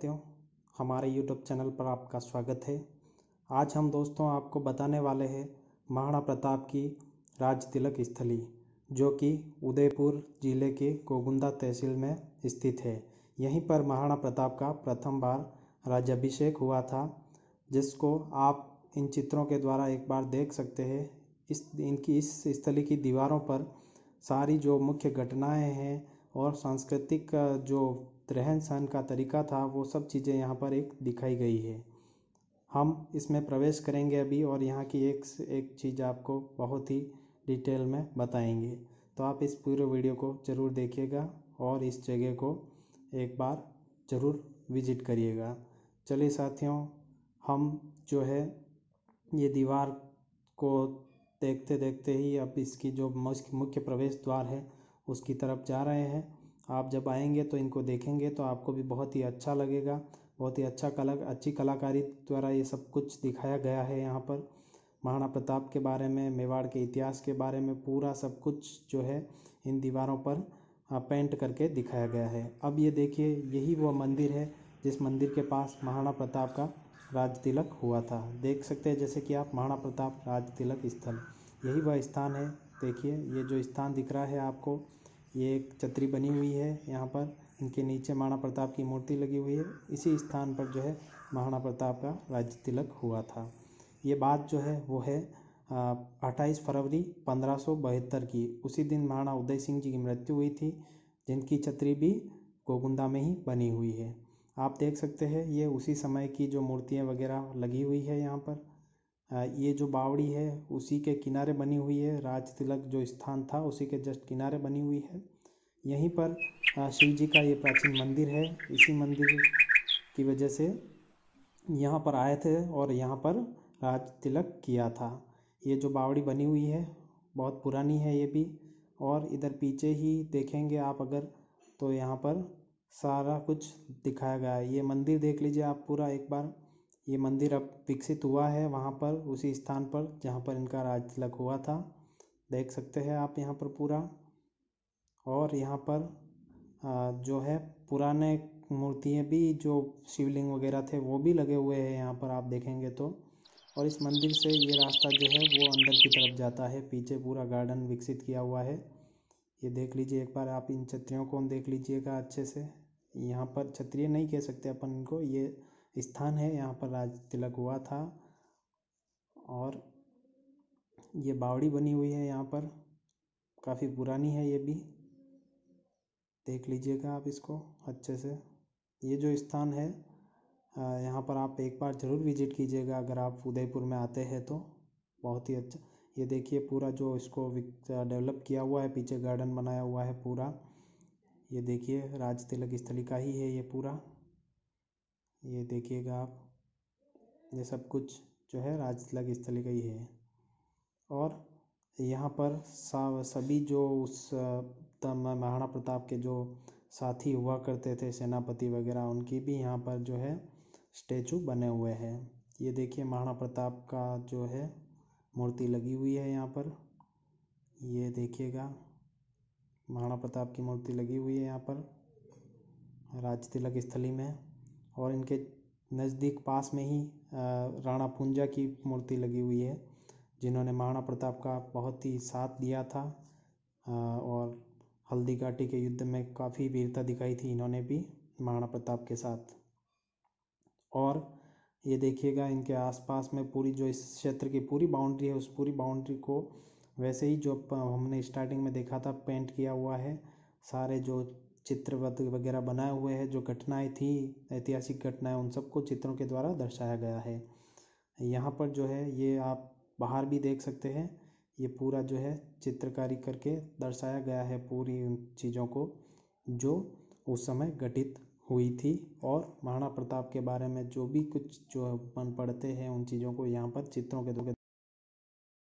सकते हो हमारे यूट्यूब चैनल पर आपका स्वागत है आज हम दोस्तों आपको बताने वाले हैं महाराणा प्रताप की राज तिलक स्थली जो कि उदयपुर जिले के गोगुंदा तहसील में स्थित है यहीं पर महाराणा प्रताप का प्रथम बार राज्यभिषेक हुआ था जिसको आप इन चित्रों के द्वारा एक बार देख सकते हैं इस इनकी इस स्थली की दीवारों पर सारी जो मुख्य घटनाएं हैं और सांस्कृतिक जो रहन सहन का तरीका था वो सब चीज़ें यहाँ पर एक दिखाई गई है हम इसमें प्रवेश करेंगे अभी और यहाँ की एक से एक चीज़ आपको बहुत ही डिटेल में बताएंगे तो आप इस पूरे वीडियो को ज़रूर देखिएगा और इस जगह को एक बार ज़रूर विजिट करिएगा चलिए साथियों हम जो है ये दीवार को देखते देखते ही अब इसकी जो मुख्य प्रवेश द्वार है उसकी तरफ जा रहे हैं आप जब आएंगे तो इनको देखेंगे तो आपको भी बहुत ही अच्छा लगेगा बहुत ही अच्छा कला अच्छी कलाकारी द्वारा ये सब कुछ दिखाया गया है यहाँ पर महाराणा प्रताप के बारे में मेवाड़ के इतिहास के बारे में पूरा सब कुछ जो है इन दीवारों पर पेंट करके दिखाया गया है अब ये देखिए यही वह मंदिर है जिस मंदिर के पास महाराणा प्रताप का राज तिलक हुआ था देख सकते हैं जैसे कि आप महाराणा प्रताप राज तिलक स्थल यही वह स्थान है देखिए ये जो स्थान दिख रहा है आपको ये एक छतरी बनी हुई है यहाँ पर इनके नीचे महाराणा प्रताप की मूर्ति लगी हुई है इसी स्थान पर जो है महाराणा प्रताप का राज्य तिलक हुआ था ये बात जो है वो है अट्ठाईस फरवरी पंद्रह की उसी दिन महाराणा उदय सिंह जी की मृत्यु हुई थी जिनकी छतरी भी गोगुंदा में ही बनी हुई है आप देख सकते हैं ये उसी समय की जो मूर्तियाँ वगैरह लगी हुई है यहाँ पर ये जो बावड़ी है उसी के किनारे बनी हुई है राज तिलक जो स्थान था उसी के जस्ट किनारे बनी हुई है यहीं पर शिव जी का ये प्राचीन मंदिर है इसी मंदिर की वजह से यहाँ पर आए थे और यहाँ पर राज तिलक किया था ये जो बावड़ी बनी हुई है बहुत पुरानी है ये भी और इधर पीछे ही देखेंगे आप अगर तो यहाँ पर सारा कुछ दिखाया गया है ये मंदिर देख लीजिए आप पूरा एक बार ये मंदिर अब विकसित हुआ है वहाँ पर उसी स्थान पर जहाँ पर इनका राज तिलक हुआ था देख सकते हैं आप यहाँ पर पूरा और यहाँ पर जो है पुराने मूर्तियाँ भी जो शिवलिंग वगैरह थे वो भी लगे हुए हैं यहाँ पर आप देखेंगे तो और इस मंदिर से ये रास्ता जो है वो अंदर की तरफ जाता है पीछे पूरा गार्डन विकसित किया हुआ है ये देख लीजिए एक बार आप इन छतरियों को देख लीजिएगा अच्छे से यहाँ पर छत्रिय नहीं कह सकते अपन इनको ये स्थान है यहाँ पर राज तिलक हुआ था और ये बावड़ी बनी हुई है यहाँ पर काफ़ी पुरानी है ये भी देख लीजिएगा आप इसको अच्छे से ये जो स्थान है यहाँ पर आप एक बार ज़रूर विजिट कीजिएगा अगर आप उदयपुर में आते हैं तो बहुत ही अच्छा ये देखिए पूरा जो इसको डेवलप किया हुआ है पीछे गार्डन बनाया हुआ है पूरा ये देखिए राज तिलक स्थली का ही है ये पूरा ये देखिएगा आप ये सब कुछ जो है राजतिलक स्थली का ही है और यहाँ पर सभी जो उस महाराणा प्रताप के जो साथी हुआ करते थे सेनापति वगैरह उनकी भी यहाँ पर जो है स्टैचू बने हुए हैं ये देखिए महाराणा प्रताप का जो है मूर्ति लगी हुई है यहाँ पर ये देखिएगा महाराणा प्रताप की मूर्ति लगी हुई है यहाँ पर राजतिलक स्थली में और इनके नज़दीक पास में ही राणा पुंजा की मूर्ति लगी हुई है जिन्होंने महाराणा प्रताप का बहुत ही साथ दिया था और हल्दी घाटी के युद्ध में काफ़ी वीरता दिखाई थी इन्होंने भी महाराणा प्रताप के साथ और ये देखिएगा इनके आसपास में पूरी जो इस क्षेत्र की पूरी बाउंड्री है उस पूरी बाउंड्री को वैसे ही जो हमने स्टार्टिंग में देखा था पेंट किया हुआ है सारे जो चित्र वगैरह बनाए हुए हैं जो घटनाएँ थी ऐतिहासिक घटनाएँ उन सबको चित्रों के द्वारा दर्शाया गया है यहाँ पर जो है ये आप बाहर भी देख सकते हैं ये पूरा जो है चित्रकारी करके दर्शाया गया है पूरी उन चीज़ों को जो उस समय घटित हुई थी और महाराणा प्रताप के बारे में जो भी कुछ जो मन पड़ते हैं उन चीज़ों को यहाँ पर चित्रों के